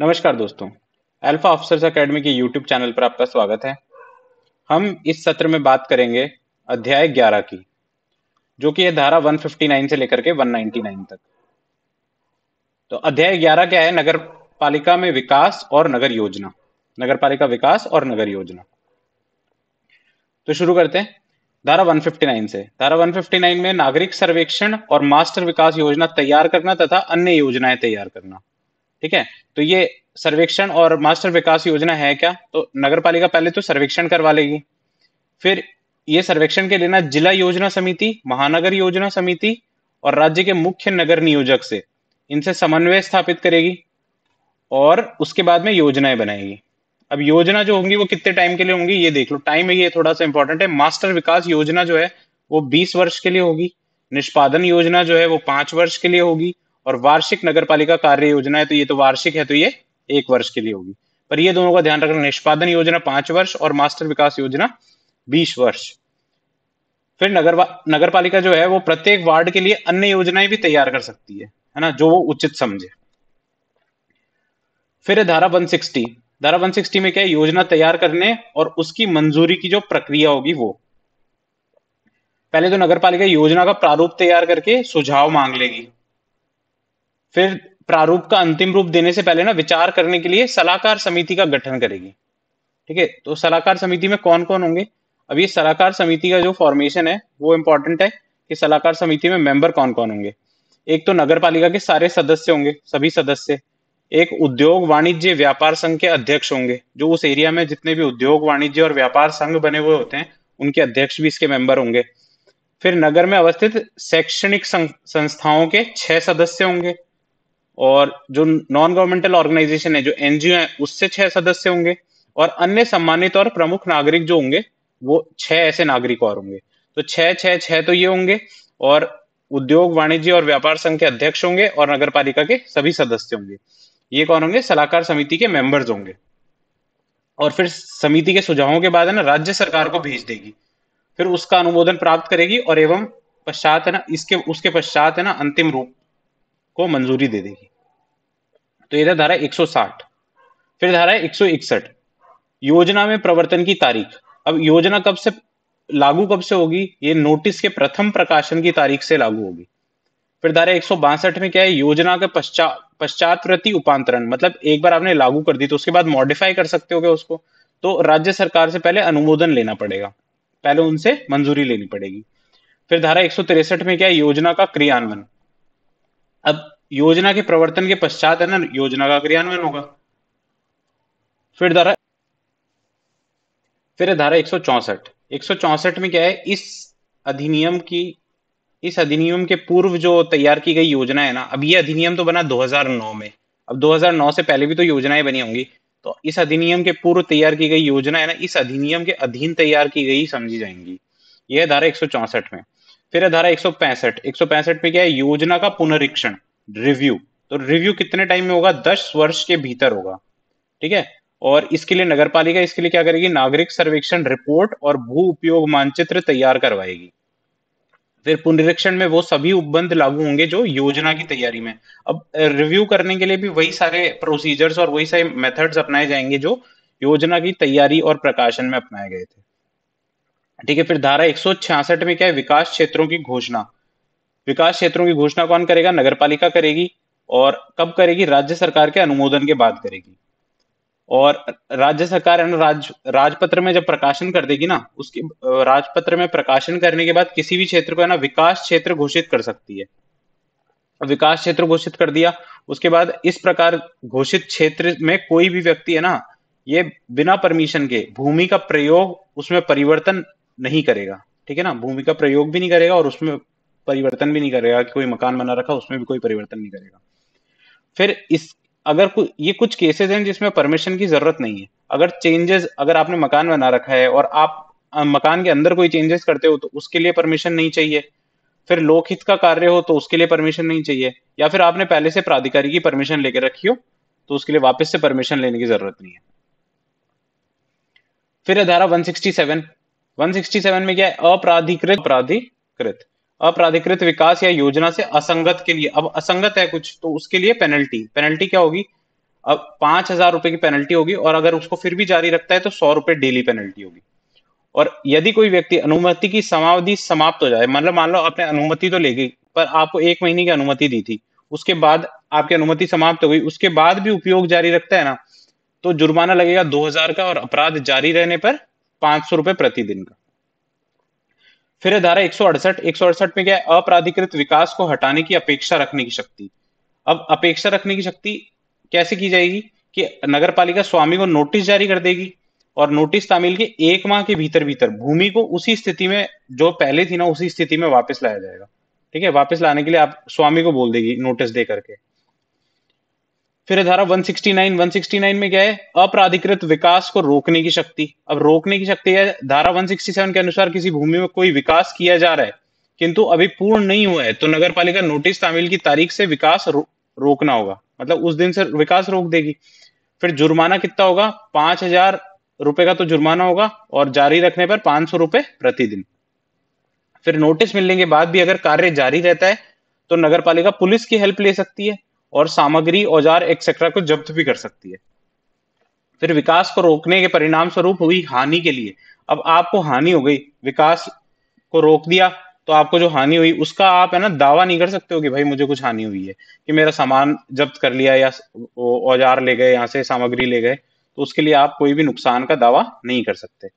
नमस्कार दोस्तों alpha officers academy के यूट्यूब चैनल पर आपका स्वागत है हम इस सत्र में बात करेंगे अध्याय 11 की जो कि है धारा 159 से लेकर के 199 तक तो अध्याय 11 क्या है नगर पालिका में विकास और नगर योजना नगर पालिका विकास और नगर योजना तो शुरू करते हैं धारा 159 से धारा 159 में नागरिक सर्वेक्षण और मास्टर विकास योजना तैयार करना तथा अन्य योजनाएं तैयार करना ठीक है तो ये सर्वेक्षण और मास्टर विकास योजना है क्या तो नगर पालिका पहले तो सर्वेक्षण करवा लेगी फिर ये सर्वेक्षण के लेना जिला योजना समिति महानगर योजना समिति और राज्य के मुख्य नगर नियोजक से इनसे समन्वय स्थापित करेगी और उसके बाद में योजनाएं बनाएगी अब योजना जो होंगी वो कितने टाइम के लिए होंगी ये देख लो टाइम ये थोड़ा सा इंपॉर्टेंट है मास्टर विकास योजना जो है वो बीस वर्ष के लिए होगी निष्पादन योजना जो है वो पांच वर्ष के लिए होगी और वार्षिक नगर पालिका कार्य योजना है तो ये तो वार्षिक है तो ये एक वर्ष के लिए होगी पर ये दोनों का ध्यान रखना निष्पादन योजना पांच वर्ष और मास्टर विकास योजना बीस वर्ष फिर नगर नगर पालिका जो है वो प्रत्येक वार्ड के लिए अन्य योजनाएं भी तैयार कर सकती है है ना जो वो उचित समझे फिर है धारा 160 धारा 160 में क्या है योजना तैयार करने और उसकी मंजूरी की जो प्रक्रिया होगी वो पहले तो नगर पालिका योजना का प्रारूप तैयार करके सुझाव मांग लेगी फिर प्रारूप का अंतिम रूप देने से पहले ना विचार करने के लिए सलाहकार समिति का गठन करेगी ठीक है तो सलाहकार समिति में कौन कौन होंगे अब ये सलाहकार समिति का जो फॉर्मेशन है वो इम्पोर्टेंट है कि सलाहकार समिति में मेंबर कौन कौन होंगे एक तो नगर पालिका के सारे सदस्य होंगे सभी सदस्य एक उद्योग वाणिज्य व्यापार संघ के अध्यक्ष होंगे जो उस एरिया में जितने भी उद्योग वाणिज्य और व्यापार संघ बने हुए होते हैं उनके अध्यक्ष भी इसके मेंबर होंगे फिर नगर में अवस्थित शैक्षणिक संस्थाओं के छह सदस्य होंगे और जो नॉन गवर्नमेंटल ऑर्गेनाइजेशन है जो एनजीओ है उससे छह सदस्य होंगे और अन्य सम्मानित और प्रमुख नागरिक जो होंगे वो छह ऐसे नागरिक और होंगे तो छह छह छह तो ये होंगे और उद्योग वाणिज्य और व्यापार संघ के अध्यक्ष होंगे और नगर पालिका के सभी सदस्य होंगे ये कौन होंगे सलाहकार समिति के मेंबर्स होंगे और फिर समिति के सुझावों के बाद है ना राज्य सरकार को भेज देगी फिर उसका अनुमोदन प्राप्त करेगी और एवं पश्चात है ना इसके उसके पश्चात है ना अंतिम रूप को मंजूरी दे देगी तो ये था धारा 160 फिर धारा एक योजना में प्रवर्तन की तारीख अब योजना कब से लागू कब से होगी ये नोटिस के प्रथम प्रकाशन की तारीख से लागू होगी फिर धारा एक में क्या है योजना के पश्चात पश्चात प्रति उपांतरण मतलब एक बार आपने लागू कर दी तो उसके बाद मॉडिफाई कर सकते हो उसको तो राज्य सरकार से पहले अनुमोदन लेना पड़ेगा पहले उनसे मंजूरी लेनी पड़ेगी फिर धारा एक में क्या है योजना का क्रियान्वयन अब योजना के प्रवर्तन के पश्चात है ना योजना का क्रियान्वयन होगा फिर धारा फिर धारा एक सौ चौसठ एक सौ चौसठ में क्या है इस अधिनियम की इस अधिनियम के पूर्व जो तैयार की गई योजना है ना अब ये अधिनियम तो बना 2009 में अब 2009 से पहले भी तो योजनाएं बनी होंगी तो इस अधिनियम के पूर्व तैयार की गई योजना है ना इस अधिनियम के अधीन तैयार की गई समझी जाएंगी यह धारा एक में फिर है धारा एक सौ पैंसठ एक सौ पैंसठ में क्या है योजना का पुनरीक्षण रिव्यू तो रिव्यू कितने टाइम में होगा दस वर्ष के भीतर होगा ठीक है और इसके लिए नगर पालिका इसके लिए क्या करेगी नागरिक सर्वेक्षण रिपोर्ट और भू उपयोग मानचित्र तैयार करवाएगी फिर पुनरीक्षण में वो सभी उपबंध लागू होंगे जो योजना की तैयारी में अब रिव्यू करने के लिए भी वही सारे प्रोसीजर्स और वही सारे मेथड्स अपनाए जाएंगे जो योजना की तैयारी और प्रकाशन में अपनाए गए थे ठीक है फिर धारा एक में क्या है विकास क्षेत्रों की घोषणा विकास क्षेत्रों की घोषणा कौन करेगा पालिका करेगी और कब करेगी राज्य सरकार के अनुमोदन के बाद करेगी और राज्य सरकार राज राजपत्र में जब प्रकाशन कर देगी ना उसके राजपत्र में प्रकाशन करने के बाद किसी भी क्षेत्र को है ना विकास क्षेत्र घोषित कर सकती है विकास क्षेत्र घोषित कर दिया उसके बाद इस प्रकार घोषित क्षेत्र में कोई भी व्यक्ति है ना ये बिना परमिशन के भूमि का प्रयोग उसमें परिवर्तन नहीं करेगा ठीक है ना भूमि का प्रयोग भी नहीं करेगा और उसमें परिवर्तन भी नहीं करेगा कि कोई मकान बना रखा उसमें भी कोई परिवर्तन नहीं करेगा फिर इस अगर कु, ये कुछ केसेस हैं जिसमें परमिशन की जरूरत नहीं है अगर चेंजेस अगर आपने मकान बना रखा है और आप मकान के अंदर कोई चेंजेस करते हो तो उसके लिए परमिशन नहीं चाहिए फिर लोकहित का कार्य हो तो उसके लिए परमिशन नहीं चाहिए या फिर आपने पहले से प्राधिकारी की परमिशन लेकर रखी हो तो उसके लिए वापस से परमिशन लेने की जरूरत नहीं है फिर धारा 167 167 में क्या है अपराधिकृत अपराधिकृत अपराधिकृत विकास या योजना से असंगत के लिए अब असंगत है कुछ तो उसके लिए पेनल्टी पेनल्टी क्या होगी अब पांच हजार रुपए की पेनल्टी होगी और अगर उसको फिर भी जारी रखता है तो सौ रुपए डेली पेनल्टी होगी और यदि कोई व्यक्ति अनुमति की समावधि समाप्त हो जाए मतलब मान लो आपने अनुमति तो ले गई पर आपको एक महीने की अनुमति दी थी उसके बाद आपकी अनुमति समाप्त हो गई उसके बाद भी उपयोग जारी रखता है ना तो जुर्माना लगेगा दो हजार का और अपराध जारी रहने पर पांच सौ रुपए प्रतिदिन का फिर है धारा एक सौ अड़सठ एक सौ अड़सठ में क्या है अपराधिकृत विकास को हटाने की अपेक्षा रखने की शक्ति अब अपेक्षा रखने की शक्ति कैसे की जाएगी कि नगर पालिका स्वामी को नोटिस जारी कर देगी और नोटिस तामिल के एक माह के भीतर भीतर भूमि को उसी स्थिति में जो पहले थी ना उसी स्थिति में वापस लाया जाएगा ठीक है वापस लाने के लिए आप स्वामी को बोल देगी नोटिस दे करके फिर है धारा 169 169 में क्या है अपराधिकृत विकास को रोकने की शक्ति अब रोकने की शक्ति है धारा 167 के अनुसार किसी भूमि में कोई विकास किया जा रहा है किंतु अभी पूर्ण नहीं हुआ है तो नगर पालिका नोटिस तामिल की तारीख से विकास रो, रोकना होगा मतलब उस दिन से विकास रोक देगी फिर जुर्माना कितना होगा पांच हजार रुपए का तो जुर्माना होगा और जारी रखने पर पांच सौ रुपए प्रतिदिन फिर नोटिस मिलने के बाद भी अगर कार्य जारी रहता है तो नगर पालिका पुलिस की हेल्प ले सकती है और सामग्री औजार एक्सेट्रा को जब्त भी कर सकती है फिर विकास को रोकने के परिणाम स्वरूप हुई हानि के लिए अब आपको हानि हो गई विकास को रोक दिया तो आपको जो हानि हुई उसका आप है ना दावा नहीं कर सकते हो कि भाई मुझे कुछ हानि हुई है कि मेरा सामान जब्त कर लिया या औजार ले गए यहाँ से सामग्री ले गए तो उसके लिए आप कोई भी नुकसान का दावा नहीं कर सकते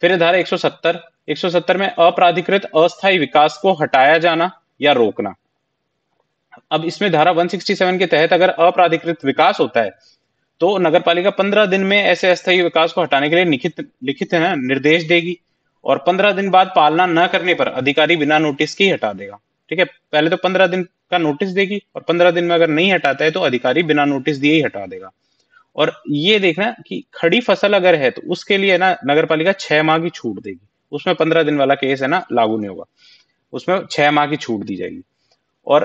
फिर धारा 170 170 में अपराधिकृत अस्थायी विकास को हटाया जाना या रोकना अब इसमें धारा 167 के तहत अगर अप्राधिकृत विकास होता है तो नगर पालिका पंद्रह दिन में ऐसे अस्थायी विकास को हटाने के लिए लिखित लिखित है ना निर्देश देगी और पंद्रह दिन बाद पालना न करने पर अधिकारी बिना नोटिस के ही हटा देगा ठीक है पहले तो पंद्रह दिन का नोटिस देगी और पंद्रह दिन में अगर नहीं हटाता है तो अधिकारी बिना नोटिस दिए ही हटा देगा और ये देखना कि खड़ी फसल अगर है तो उसके लिए ना नगर पालिका छह माह की छूट देगी उसमें पंद्रह दिन वाला केस है ना लागू नहीं होगा उसमें छह माह की छूट दी जाएगी और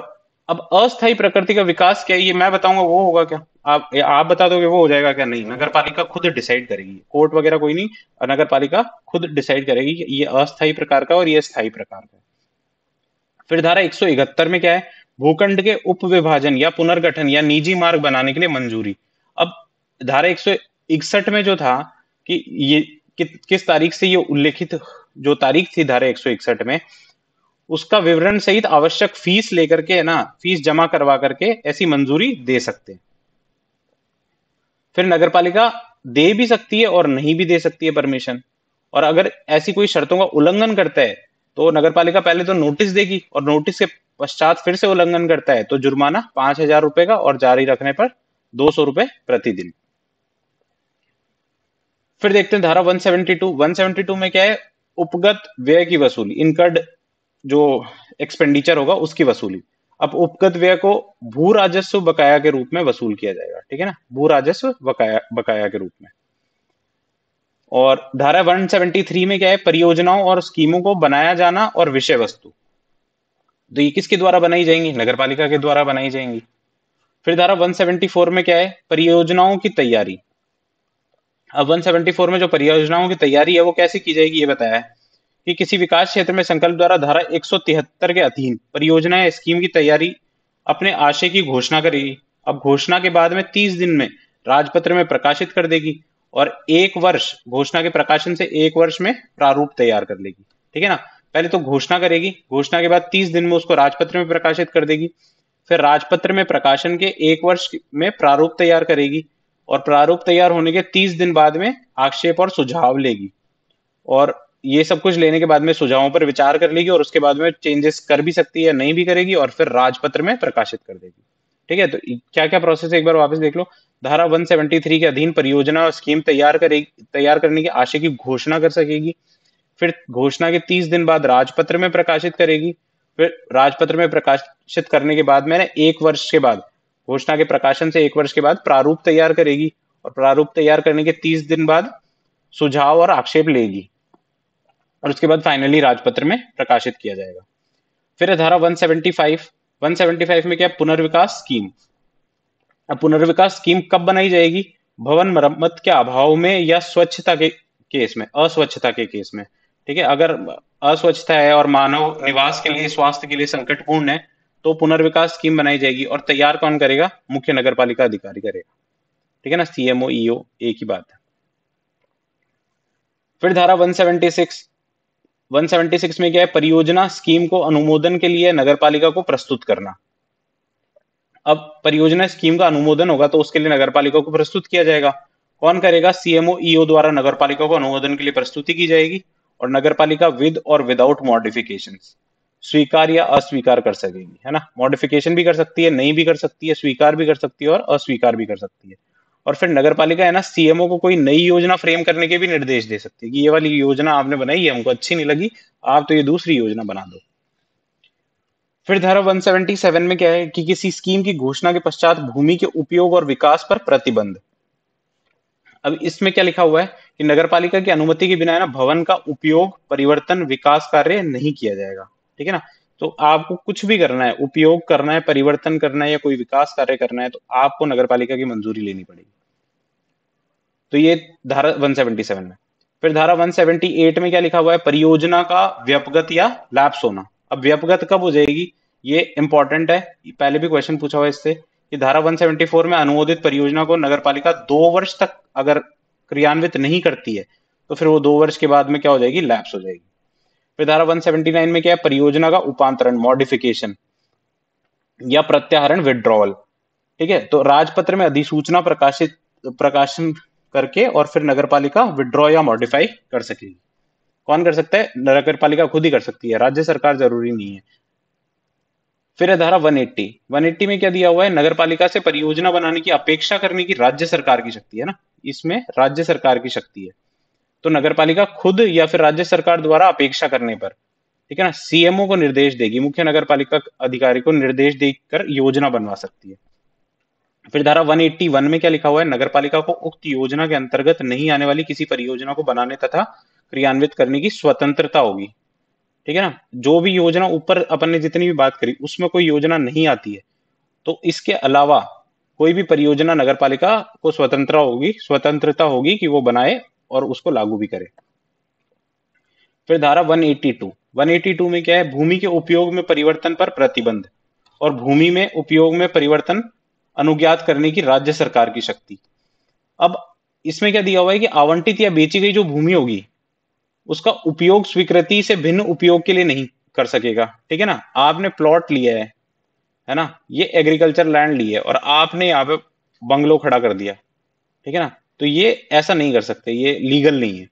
अब अस्थाई प्रकृति का विकास क्या है ये मैं बताऊंगा वो होगा क्या आप आप बता दोगे वो हो जाएगा क्या नहीं नगर पालिका खुद डिसाइड करेगी कोर्ट वगैरह कोई नहीं नगर पालिका खुद डिसाइड करेगी ये अस्थायी प्रकार का और ये स्थाई प्रकार का फिर धारा एक में क्या है भूखंड के उप विभाजन या पुनर्गठन या निजी मार्ग बनाने के लिए मंजूरी अब धारा एक में जो था कि ये कि, किस तारीख से ये उल्लेखित जो तारीख थी धारा एक में उसका विवरण सहित आवश्यक फीस लेकर के ना फीस जमा करवा करके ऐसी मंजूरी दे सकते हैं फिर पालिका दे भी सकती है और नहीं भी दे सकती है परमिशन और अगर ऐसी कोई शर्तों का उल्लंघन करता है तो नगर पालिका पहले तो नोटिस देगी और नोटिस के पश्चात फिर से उल्लंघन करता है तो जुर्माना पांच हजार रुपए का और जारी रखने पर दो सौ रुपए प्रतिदिन फिर देखते हैं धारा 172 172 में क्या है उपगत व्यय की वसूली इनकर्ड जो एक्सपेंडिचर होगा उसकी वसूली अब उपगत व्यय को भू राजस्व बकाया के रूप में वसूल किया जाएगा ठीक है ना भू राजस्व बकाया बकाया के रूप में और धारा 173 में क्या है परियोजनाओं और स्कीमों को बनाया जाना और विषय वस्तु तो ये किसके द्वारा बनाई जाएंगी नगर पालिका के द्वारा बनाई जाएंगी फिर धारा 174 में क्या है परियोजनाओं की तैयारी अब 174 में जो परियोजनाओं की तैयारी है वो कैसे की जाएगी ये बताया है कि किसी विकास क्षेत्र में संकल्प द्वारा धारा 173 के अधीन परियोजना या स्कीम की तैयारी अपने आशय की घोषणा करेगी अब घोषणा के बाद में 30 दिन में राजपत्र में प्रकाशित कर देगी और एक वर्ष घोषणा के प्रकाशन से एक वर्ष में प्रारूप तैयार कर लेगी ठीक है ना पहले तो घोषणा करेगी घोषणा के बाद तीस दिन में उसको राजपत्र में प्रकाशित कर देगी फिर राजपत्र में प्रकाशन के एक वर्ष में प्रारूप तैयार करेगी और प्रारूप तैयार होने के तीस दिन बाद में आक्षेप और सुझाव लेगी और ये सब कुछ लेने के बाद में सुझावों पर विचार कर लेगी और उसके बाद में चेंजेस कर भी सकती है नहीं भी करेगी और फिर राजपत्र में प्रकाशित कर देगी ठीक है तो क्या क्या प्रोसेस एक बार वापस देख लो धारा 173 के अधीन परियोजना और स्कीम तैयार करेगी तैयार करने के आशय की घोषणा कर सकेगी फिर घोषणा के तीस दिन बाद राजपत्र में प्रकाशित करेगी फिर राजपत्र में प्रकाशित करने के बाद मैंने एक वर्ष के बाद घोषणा के प्रकाशन से एक वर्ष के बाद प्रारूप तैयार करेगी और प्रारूप तैयार करने के तीस दिन बाद सुझाव और आक्षेप लेगी और उसके बाद फाइनली राजपत्र में प्रकाशित किया जाएगा फिर धारा 175 175 में क्या पुनर्विकास स्कीम अब पुनर्विकास स्कीम कब बनाई जाएगी भवन मरम्मत के अभाव में या स्वच्छता के केस में अस्वच्छता के केस में ठीक है अगर अस्वच्छता है और मानव निवास के लिए स्वास्थ्य के लिए संकटपूर्ण है तो पुनर्विकास स्कीम बनाई जाएगी और तैयार कौन करेगा मुख्य नगर पालिका अधिकारी करेगा ठीक है ना सीएमओ ईओ e एक ही बात है फिर धारा 176 176 में क्या है परियोजना स्कीम को अनुमोदन के लिए नगर पालिका को प्रस्तुत करना अब परियोजना स्कीम का अनुमोदन होगा तो उसके लिए नगर पालिका को प्रस्तुत किया जाएगा कौन करेगा सीएमओ ईओ e द्वारा नगर पालिका को अनुमोदन के लिए प्रस्तुति की जाएगी और नगर पालिका विद और विदाउट मॉडिफिकेशन स्वीकार या अस्वीकार कर सकेगी है ना मॉडिफिकेशन भी कर सकती है नहीं भी कर सकती है स्वीकार भी कर सकती है और अस्वीकार भी कर सकती है और फिर नगर पालिका है ना सीएमओ को कोई नई योजना फ्रेम करने के भी निर्देश दे सकती है कि ये वाली योजना आपने बनाई है हमको अच्छी नहीं लगी आप तो ये दूसरी योजना बना दो फिर धारा 177 में क्या है कि किसी स्कीम की घोषणा के पश्चात भूमि के उपयोग और विकास पर प्रतिबंध अब इसमें क्या लिखा हुआ है कि नगरपालिका की अनुमति के बिना ना भवन का उपयोग परिवर्तन विकास कार्य नहीं किया जाएगा ठीक है ना तो आपको कुछ भी करना है उपयोग करना है परिवर्तन करना है या कोई विकास कार्य करना है तो आपको नगर पालिका की मंजूरी लेनी पड़ेगी तो ये धारा 177 में फिर धारा 178 में क्या लिखा हुआ है परियोजना का व्यपगत या लैप्स होना अब व्यपगत कब हो जाएगी ये इंपॉर्टेंट है पहले भी क्वेश्चन पूछा हुआ इससे कि धारा 174 में अनुमोदित परियोजना को पालिका दो वर्ष तक अगर क्रियान्वित नहीं करती है तो फिर वो दो वर्ष के बाद में क्या हो जाएगी लैप्स हो जाएगी फिर धारा 179 में क्या है परियोजना का उपांतरण मॉडिफिकेशन या प्रत्याहरण विड्रॉवल ठीक है तो राजपत्र में अधिसूचना प्रकाशित प्रकाशन करके और फिर नगर पालिका विड्रॉ या मॉडिफाई कर सकेगी कौन कर सकता है नगर पालिका खुद ही कर सकती है राज्य सरकार जरूरी नहीं है फिर है धारा 180 180 में क्या दिया हुआ है नगर पालिका से परियोजना बनाने की अपेक्षा करने की राज्य सरकार की शक्ति है ना इसमें राज्य सरकार की शक्ति है तो नगर पालिका खुद या फिर राज्य सरकार द्वारा अपेक्षा करने पर ठीक है ना सीएमओ को निर्देश देगी मुख्य नगर पालिका अधिकारी को निर्देश देकर योजना बनवा सकती है फिर धारा 181 में क्या लिखा हुआ है नगर पालिका को उक्त योजना के अंतर्गत नहीं आने वाली किसी परियोजना को बनाने तथा क्रियान्वित करने की स्वतंत्रता होगी ठीक है ना जो भी योजना ऊपर अपन ने जितनी भी बात करी उसमें कोई योजना नहीं आती है तो इसके अलावा कोई भी परियोजना नगर पालिका को स्वतंत्र होगी स्वतंत्रता होगी कि वो बनाए और उसको लागू भी करे फिर धारा 182 182 में क्या है भूमि के उपयोग में परिवर्तन पर प्रतिबंध और भूमि में उपयोग में परिवर्तन अनुज्ञात करने की राज्य सरकार की शक्ति अब इसमें क्या दिया हुआ है कि आवंटित या बेची गई जो भूमि होगी उसका उपयोग स्वीकृति से भिन्न उपयोग के लिए नहीं कर सकेगा ठीक है ना आपने प्लॉट लिया है है ना ये एग्रीकल्चर लैंड लिया है और आपने यहाँ पे बंगलो खड़ा कर दिया ठीक है ना तो ये ऐसा नहीं कर सकते ये लीगल नहीं है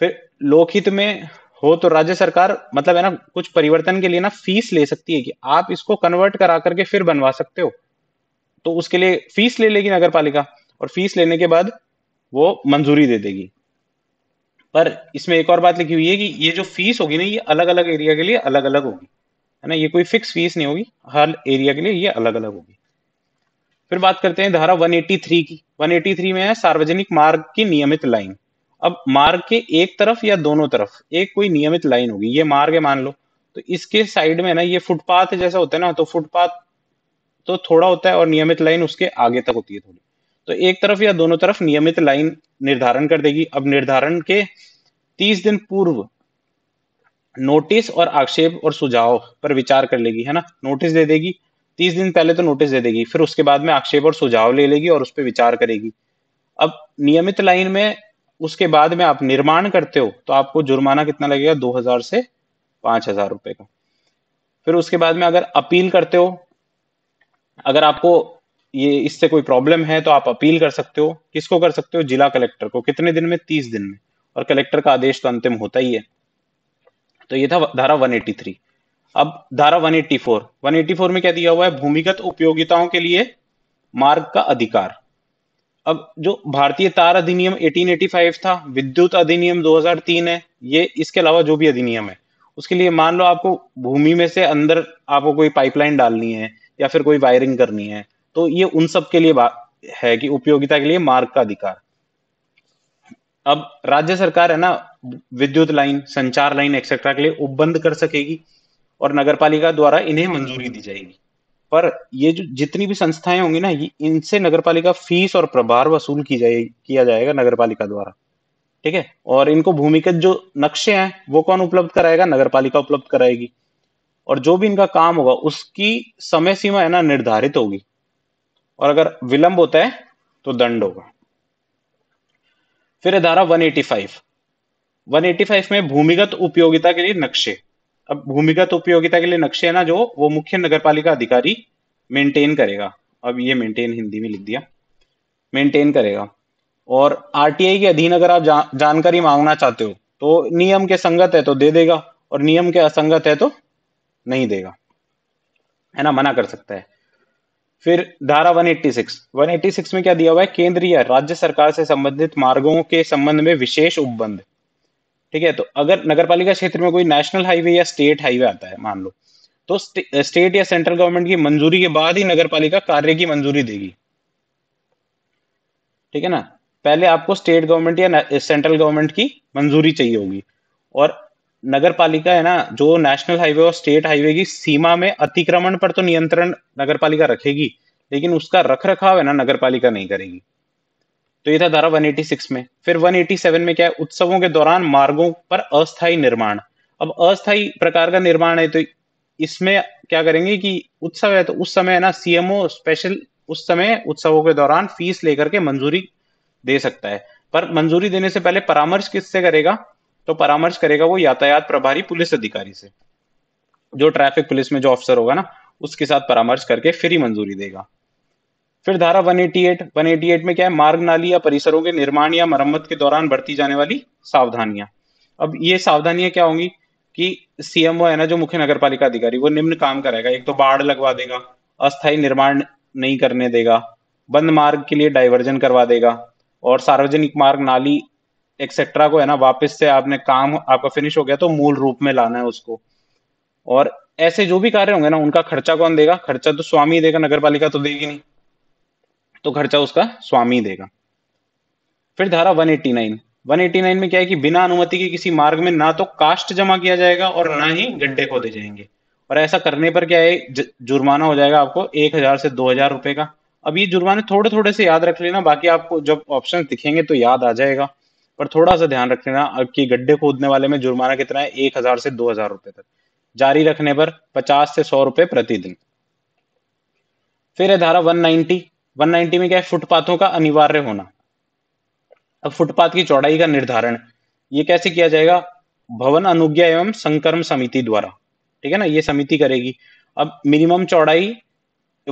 फिर लोकहित में हो तो राज्य सरकार मतलब है ना कुछ परिवर्तन के लिए ना फीस ले सकती है कि आप इसको कन्वर्ट करा करके फिर बनवा सकते हो तो उसके लिए फीस ले लेगी नगर पालिका और फीस लेने के बाद वो मंजूरी दे देगी पर इसमें एक और बात लिखी हुई है कि ये जो फीस होगी ना ये अलग अलग एरिया के लिए अलग अलग होगी है ना ये कोई फिक्स फीस नहीं होगी हर एरिया के लिए ये अलग अलग होगी फिर बात करते हैं धारा 183 की 183 में है सार्वजनिक मार्ग की नियमित लाइन अब मार्ग के एक तरफ या दोनों तरफ एक कोई नियमित लाइन होगी ये मार्ग है मान लो तो इसके साइड में ना ये फुटपाथ जैसा होता है ना तो फुटपाथ तो थोड़ा होता है और नियमित लाइन उसके आगे तक होती है थोड़ी तो एक तरफ या दोनों तरफ नियमित लाइन निर्धारण कर देगी अब निर्धारण के तीस दिन पूर्व नोटिस और आक्षेप और सुझाव पर विचार कर लेगी है ना नोटिस दे देगी तीस दिन पहले तो नोटिस दे देगी फिर उसके बाद में आक्षेप और सुझाव ले लेगी और उस पर विचार करेगी अब नियमित लाइन में उसके बाद में आप निर्माण करते हो तो आपको जुर्माना कितना लगेगा दो हजार से पांच हजार रुपए का फिर उसके बाद में अगर अपील करते हो अगर आपको ये इससे कोई प्रॉब्लम है तो आप अपील कर सकते हो किसको कर सकते हो जिला कलेक्टर को कितने दिन में तीस दिन में और कलेक्टर का आदेश तो अंतिम होता ही है तो ये था धारा 183 अब धारा 184 184 में क्या दिया हुआ है भूमिगत उपयोगिताओं के लिए मार्ग का अधिकार अब जो भारतीय तार अधिनियम 1885 था विद्युत अधिनियम 2003 है ये इसके अलावा जो भी अधिनियम है उसके लिए मान लो आपको भूमि में से अंदर आपको कोई पाइपलाइन डालनी है या फिर कोई वायरिंग करनी है तो ये उन सब के लिए है कि उपयोगिता के लिए मार्ग का अधिकार अब राज्य सरकार है ना विद्युत लाइन संचार लाइन एक्सेट्रा के लिए उपबंध कर सकेगी और नगर पालिका द्वारा इन्हें मंजूरी दी जाएगी पर ये जो जितनी भी संस्थाएं होंगी ना इनसे नगर पालिका फीस और प्रभार वसूल की जाए किया जाएगा नगर पालिका द्वारा ठीक है और इनको भूमिगत जो नक्शे हैं वो कौन उपलब्ध कराएगा नगर पालिका उपलब्ध कराएगी और जो भी इनका काम होगा उसकी समय सीमा है ना निर्धारित होगी और अगर विलंब होता है तो दंड होगा फिर धारा 185 185 में भूमिगत उपयोगिता के लिए नक्शे अब भूमिगत उपयोगिता के लिए नक्शे है ना जो वो मुख्य नगरपालिका अधिकारी मेंटेन करेगा अब ये मेंटेन हिंदी में लिख दिया मेंटेन करेगा और आरटीआई के अधीन अगर आप जा, जानकारी मांगना चाहते हो तो नियम के संगत है तो दे देगा और नियम के असंगत है तो नहीं देगा है ना मना कर सकता है फिर धारा 186 186 में क्या दिया हुआ है केंद्रीय राज्य सरकार से संबंधित मार्गों के संबंध में विशेष उपबंध ठीक है तो अगर नगरपालिका क्षेत्र में कोई नेशनल हाईवे या स्टेट हाईवे आता है मान लो तो स्टेट या सेंट्रल गवर्नमेंट की मंजूरी के बाद ही नगरपालिका कार्य की मंजूरी देगी ठीक है ना पहले आपको स्टेट गवर्नमेंट या सेंट्रल गवर्नमेंट की मंजूरी चाहिए होगी और नगर पालिका है ना जो नेशनल हाईवे और स्टेट हाईवे की सीमा में अतिक्रमण पर तो नियंत्रण नगर पालिका रखेगी लेकिन उसका रख रखाव है ना नगर पालिका नहीं करेगी तो ये था धारा 186 में फिर 187 में क्या है उत्सवों के दौरान मार्गों पर अस्थायी निर्माण अब अस्थायी प्रकार का निर्माण है तो इसमें क्या करेंगे कि उत्सव है तो उस समय है ना सीएमओ स्पेशल उस समय उत्सवों के दौरान फीस लेकर के मंजूरी दे सकता है पर मंजूरी देने से पहले परामर्श किससे करेगा तो परामर्श करेगा वो यातायात प्रभारी पुलिस अधिकारी से जो ट्रैफिक पुलिस में जो ऑफिसर होगा ना उसके साथ परामर्श करके फिर मंजूरी देगा फिर धारा 188 188 में क्या है मार्ग नाली या परिसरों के निर्माण या मरम्मत के दौरान बरती जाने वाली सावधानियां अब ये सावधानियां क्या होंगी कि सीएमओ है ना जो मुख्य नगर पालिका अधिकारी वो निम्न काम करेगा एक तो बाढ़ लगवा देगा अस्थायी निर्माण नहीं करने देगा बंद मार्ग के लिए डाइवर्जन करवा देगा और सार्वजनिक मार्ग नाली एक्सेट्रा को है ना वापस से आपने काम आपका फिनिश हो गया तो मूल रूप में लाना है उसको और ऐसे जो भी कार्य होंगे ना उनका खर्चा कौन देगा खर्चा तो स्वामी देगा नगर पालिका तो देगी नहीं तो खर्चा उसका स्वामी देगा फिर धारा 189 189 में क्या है कि बिना अनुमति के किसी मार्ग में ना तो कास्ट जमा किया जाएगा और ना ही गड्ढे खोदे जाएंगे और ऐसा करने पर क्या है जुर्माना हो जाएगा आपको एक हजार से दो हजार रुपए का अब ये जुर्माने थोड़े थोड़े से याद रख लेना बाकी आपको जब ऑप्शन दिखेंगे तो याद आ जाएगा पर थोड़ा सा ध्यान रखना कि गड्ढे खोदने वाले में जुर्माना कितना है एक हजार से दो हजार रुपए तक जारी रखने पर पचास से सौ रुपए प्रतिदिन फिर है धारा 190 190 में क्या है फुटपाथों का अनिवार्य होना अब फुटपाथ की चौड़ाई का निर्धारण ये कैसे किया जाएगा भवन अनुज्ञा एवं संकर्म समिति द्वारा ठीक है ना ये समिति करेगी अब मिनिमम चौड़ाई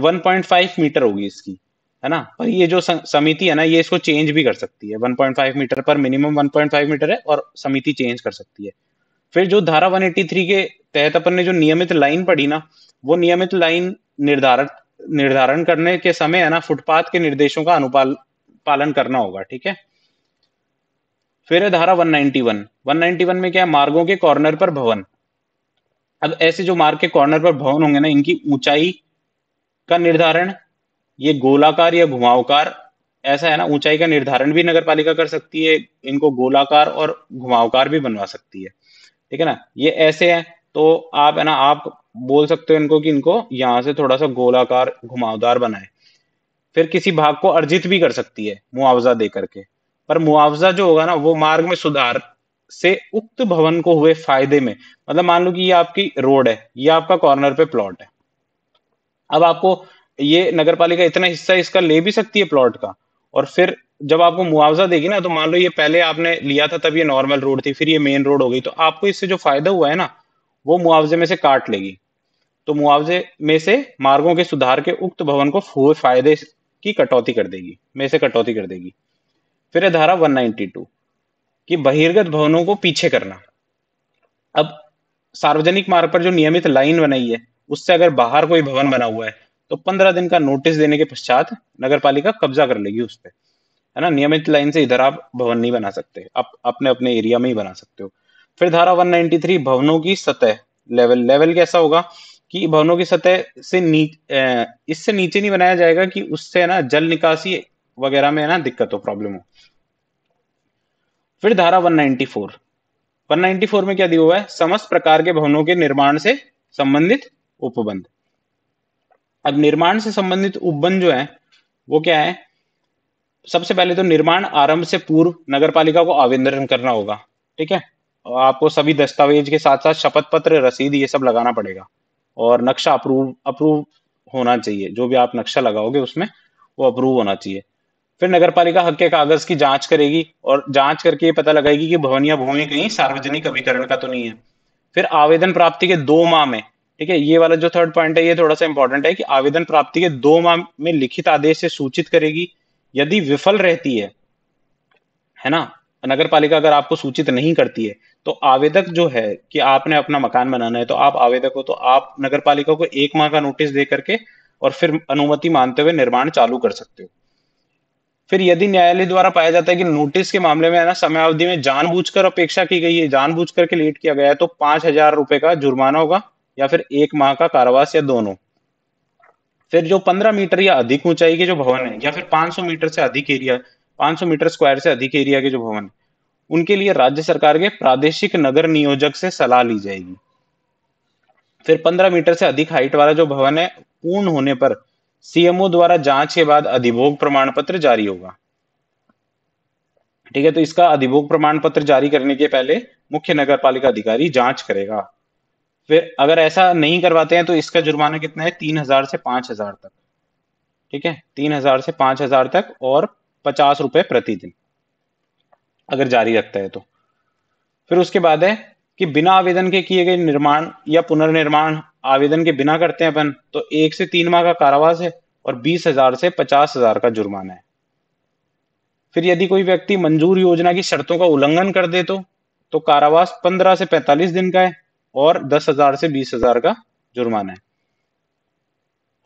1.5 मीटर होगी इसकी है ना पर ये जो समिति है ना ये इसको चेंज भी कर सकती है 1.5 मीटर पर मिनिमम 1.5 मीटर है और समिति चेंज कर सकती है फिर जो धारा 183 के तहत अपन ने जो नियमित लाइन पढ़ी ना वो नियमित लाइन निर्धारित निर्धारण करने के समय है ना फुटपाथ के निर्देशों का अनुपाल पालन करना होगा ठीक है फिर है धारा 191 191 में क्या है मार्गों के कॉर्नर पर भवन अब ऐसे जो मार्ग के कॉर्नर पर भवन होंगे ना इनकी ऊंचाई का निर्धारण ये गोलाकार या घुमावकार ऐसा है ना ऊंचाई का निर्धारण भी नगर पालिका कर सकती है इनको गोलाकार और घुमावकार भी बनवा सकती है ठीक है ना ये ऐसे है तो आप है ना आप बोल सकते हो इनको कि इनको यहाँ से थोड़ा सा गोलाकार घुमावदार बनाए फिर किसी भाग को अर्जित भी कर सकती है मुआवजा दे करके पर मुआवजा जो होगा ना वो मार्ग में सुधार से उक्त भवन को हुए फायदे में मतलब मान लो कि ये आपकी रोड है ये आपका कॉर्नर पे प्लॉट है अब आपको ये नगर पालिका इतना हिस्सा इसका ले भी सकती है प्लॉट का और फिर जब आपको मुआवजा देगी ना तो मान लो ये पहले आपने लिया था तब ये नॉर्मल रोड थी फिर ये मेन रोड हो गई तो आपको इससे जो फायदा हुआ है ना वो मुआवजे में से काट लेगी तो मुआवजे में से मार्गों के सुधार के उक्त भवन को हुए फायदे की कटौती कर देगी में से कटौती कर देगी फिर है धारा 192 कि बहिर्गत भवनों को पीछे करना अब सार्वजनिक मार्ग पर जो नियमित लाइन बनाई है उससे अगर बाहर कोई भवन बना हुआ है तो पंद्रह दिन का नोटिस देने के पश्चात नगर पालिका कब्जा कर लेगी उस पर है ना नियमित लाइन से इधर आप भवन नहीं बना सकते आप अपने अपने एरिया में ही बना सकते हो फिर धारा 193 भवनों की सतह लेवल लेवल कैसा होगा कि भवनों की सतह से नीच इससे नीचे नहीं बनाया जाएगा कि उससे है ना जल निकासी वगैरह में है ना दिक्कत हो प्रॉब्लम हो फिर धारा 194 194 में क्या दिया हुआ है समस्त प्रकार के भवनों के निर्माण से संबंधित उपबंध अब निर्माण से संबंधित उपबन जो है वो क्या है सबसे पहले तो निर्माण आरंभ से पूर्व नगर पालिका को आवेदन करना होगा ठीक है आपको सभी दस्तावेज के साथ साथ शपथ पत्र रसीद ये सब लगाना पड़ेगा और नक्शा अप्रूव अप्रूव होना चाहिए जो भी आप नक्शा लगाओगे उसमें वो अप्रूव होना चाहिए फिर नगर पालिका हक के कागज की जांच करेगी और जांच करके ये पता लगाएगी कि भवन या भूमि कहीं सार्वजनिक अभिकरण का तो नहीं है फिर आवेदन प्राप्ति के दो माह में ठीक है ये वाला जो थर्ड पॉइंट है ये थोड़ा सा इंपॉर्टेंट है कि आवेदन प्राप्ति के दो माह में लिखित आदेश से सूचित करेगी यदि विफल रहती है है ना नगर पालिका अगर आपको सूचित नहीं करती है तो आवेदक जो है कि आपने अपना मकान बनाना है तो आप आवेदक हो तो आप नगर पालिका को एक माह का नोटिस दे करके और फिर अनुमति मानते हुए निर्माण चालू कर सकते हो फिर यदि न्यायालय द्वारा पाया जाता है कि नोटिस के मामले में है ना समयावधि में जानबूझकर अपेक्षा की गई है जानबूझकर के लेट किया गया है तो पांच हजार रुपए का जुर्माना होगा या फिर एक माह का कारावास या दोनों फिर जो पंद्रह मीटर या अधिक ऊंचाई के जो भवन है या फिर पांच सौ मीटर से अधिक एरिया पांच सौ मीटर स्क्वायर से अधिक एरिया के जो भवन है उनके लिए राज्य सरकार के प्रादेशिक नगर नियोजक से सलाह ली जाएगी फिर पंद्रह मीटर से अधिक हाइट वाला जो भवन है पूर्ण होने पर सीएमओ द्वारा जांच के बाद अधिभोग प्रमाण पत्र जारी होगा ठीक है तो इसका अधिभोग प्रमाण पत्र जारी करने के पहले मुख्य नगर पालिका अधिकारी जांच करेगा फिर अगर ऐसा नहीं करवाते हैं तो इसका जुर्माना कितना है तीन हजार से पांच हजार तक ठीक है तीन हजार से पांच हजार तक और पचास रुपए प्रतिदिन अगर जारी रखता है तो फिर उसके बाद है कि बिना आवेदन के किए गए निर्माण या पुनर्निर्माण आवेदन के बिना करते हैं अपन तो एक से तीन माह का कारावास है और बीस हजार से पचास हजार का जुर्माना है फिर यदि कोई व्यक्ति मंजूर योजना की शर्तों का उल्लंघन कर दे तो तो कारावास पंद्रह से पैंतालीस दिन का है और दस हजार से बीस हजार का जुर्माना है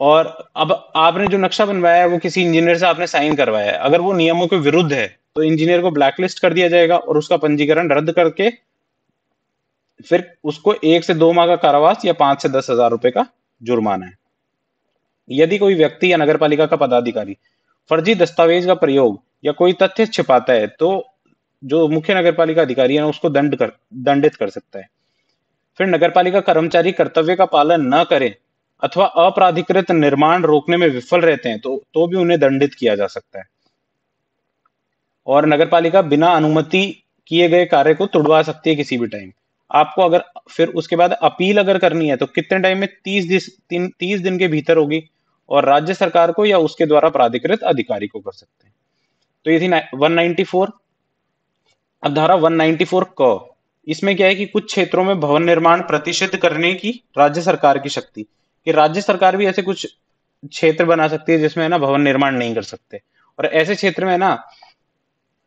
और अब आपने जो नक्शा बनवाया है वो किसी इंजीनियर से आपने साइन करवाया है अगर वो नियमों के विरुद्ध है तो इंजीनियर को ब्लैकलिस्ट कर दिया जाएगा और उसका पंजीकरण रद्द करके फिर उसको एक से दो माह का कारावास या पांच से दस हजार रुपए का जुर्माना है यदि कोई व्यक्ति या नगर पालिका का पदाधिकारी फर्जी दस्तावेज का प्रयोग या कोई तथ्य छिपाता है तो जो मुख्य नगर पालिका अधिकारी है उसको दंड कर दंडित कर सकता है फिर नगर पालिका कर्मचारी कर्तव्य का पालन न करें अथवा अपराधिकृत निर्माण रोकने में विफल रहते हैं तो तो भी उन्हें दंडित किया जा सकता है और नगर पालिका बिना अनुमति किए गए कार्य को तुड़वा सकती है किसी भी टाइम आपको अगर फिर उसके बाद अपील अगर करनी है तो कितने टाइम में तीस दिन तीस दिन के भीतर होगी और राज्य सरकार को या उसके द्वारा प्राधिकृत अधिकारी को कर सकते हैं तो ये थी 194 अब धारा 194 क इसमें क्या है कि कुछ क्षेत्रों में भवन निर्माण प्रतिषिध करने की राज्य सरकार की शक्ति कि राज्य सरकार भी ऐसे कुछ क्षेत्र बना सकती है जिसमें है ना भवन निर्माण नहीं कर सकते और ऐसे क्षेत्र में ना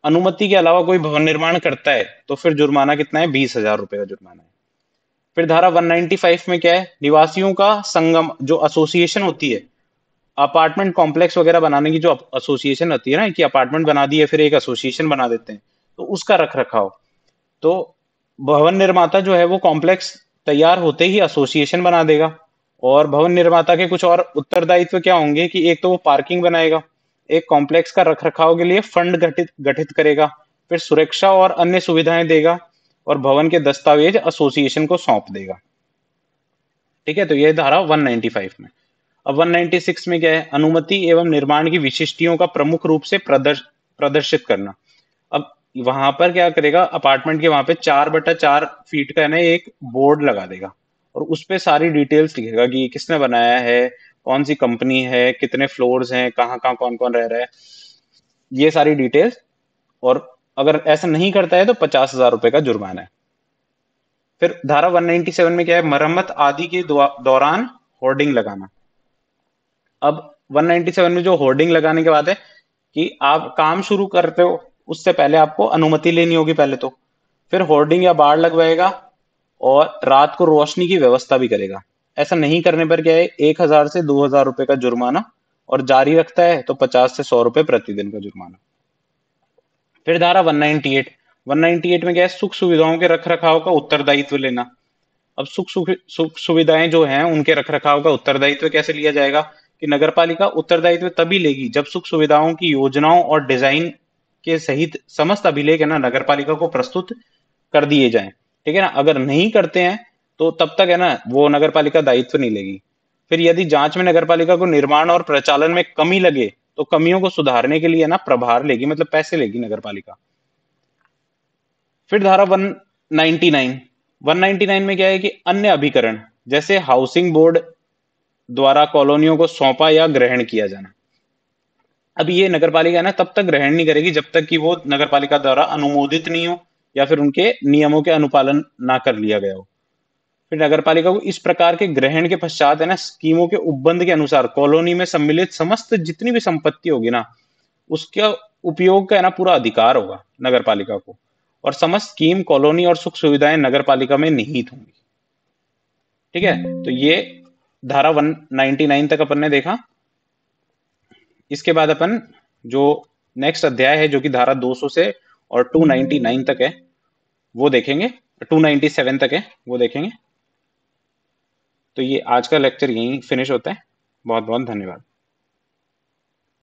अनुमति के अलावा कोई भवन निर्माण करता है तो फिर जुर्माना कितना है बीस हजार रुपए का जुर्माना है फिर धारा 195 में क्या है निवासियों का संगम जो एसोसिएशन होती है अपार्टमेंट कॉम्प्लेक्स वगैरह बनाने की जो एसोसिएशन होती है ना कि अपार्टमेंट बना दिए फिर एक एसोसिएशन बना देते हैं तो उसका रख रखाव तो भवन निर्माता जो है वो कॉम्प्लेक्स तैयार होते ही एसोसिएशन बना देगा और भवन निर्माता के कुछ और उत्तरदायित्व क्या होंगे कि एक तो वो पार्किंग बनाएगा एक कॉम्प्लेक्स का रख रखाव के लिए फंड गठित गठित करेगा फिर सुरक्षा और अन्य सुविधाएं देगा और भवन के दस्तावेज एसोसिएशन को सौंप देगा ठीक है तो यह धारा 195 में अब 196 में क्या है अनुमति एवं निर्माण की विशिष्टियों का प्रमुख रूप से प्रदर्श, प्रदर्शित करना वहां पर क्या करेगा अपार्टमेंट के वहां पे चार बटा चार फीट का ना एक बोर्ड लगा देगा और उस पर सारी डिटेल्स लिखेगा कि किसने बनाया है कौन सी कंपनी है कितने फ्लोर्स हैं कहाँ कहाँ कौन कौन रह रहा है ये सारी डिटेल्स और अगर ऐसा नहीं करता है तो पचास हजार रुपए का जुर्माना है फिर धारा 197 में क्या है मरम्मत आदि के दौरान होर्डिंग लगाना अब 197 में जो होर्डिंग लगाने के बाद है कि आप काम शुरू करते हो उससे पहले आपको अनुमति लेनी होगी पहले तो फिर होर्डिंग या बाढ़ लगवाएगा और रात को रोशनी की व्यवस्था भी करेगा ऐसा नहीं करने पर क्या है एक हजार से दो हजार रुपए का जुर्माना और जारी रखता है तो पचास से सौ रुपए प्रतिदिन का जुर्माना फिर धारा 198 198 में क्या है सुख सुविधाओं के रख रखाव का उत्तरदायित्व लेना अब सुख सुख सुविधाएं जो हैं उनके रख रखाव का उत्तरदायित्व कैसे लिया जाएगा कि नगर पालिका उत्तरदायित्व तभी लेगी जब सुख सुविधाओं की योजनाओं और डिजाइन के सहित समस्त अभिलेख है ना नगर पालिका को प्रस्तुत कर दिए जाए ठीक है ना अगर नहीं करते हैं तो तब तक है ना वो नगर पालिका दायित्व नहीं लेगी फिर यदि जांच में नगर पालिका को निर्माण और प्रचालन में कमी लगे तो कमियों को सुधारने के लिए ना प्रभार लेगी मतलब पैसे लेगी नगर पालिका फिर धारा 199 199 में क्या है कि अन्य अभिकरण जैसे हाउसिंग बोर्ड द्वारा कॉलोनियों को सौंपा या ग्रहण किया जाना अब ये नगर पालिका ना तब तक ग्रहण नहीं करेगी जब तक कि वो नगर पालिका द्वारा अनुमोदित नहीं हो या फिर उनके नियमों के अनुपालन ना कर लिया गया हो फिर नगर पालिका को इस प्रकार के ग्रहण के पश्चात है ना स्कीमों के उपबंध के अनुसार कॉलोनी में सम्मिलित समस्त जितनी भी संपत्ति होगी ना उसका उपयोग का है ना पूरा अधिकार होगा नगर पालिका को और समस्त स्कीम कॉलोनी और सुख सुविधाएं नगर पालिका में निहित होंगी ठीक है तो ये धारा 199 तक अपन ने देखा इसके बाद अपन जो नेक्स्ट अध्याय है जो कि धारा 200 से और 299 तक है वो देखेंगे 297 तक है वो देखेंगे तो ये आज का लेक्चर यहीं फिनिश होता है बहुत बहुत धन्यवाद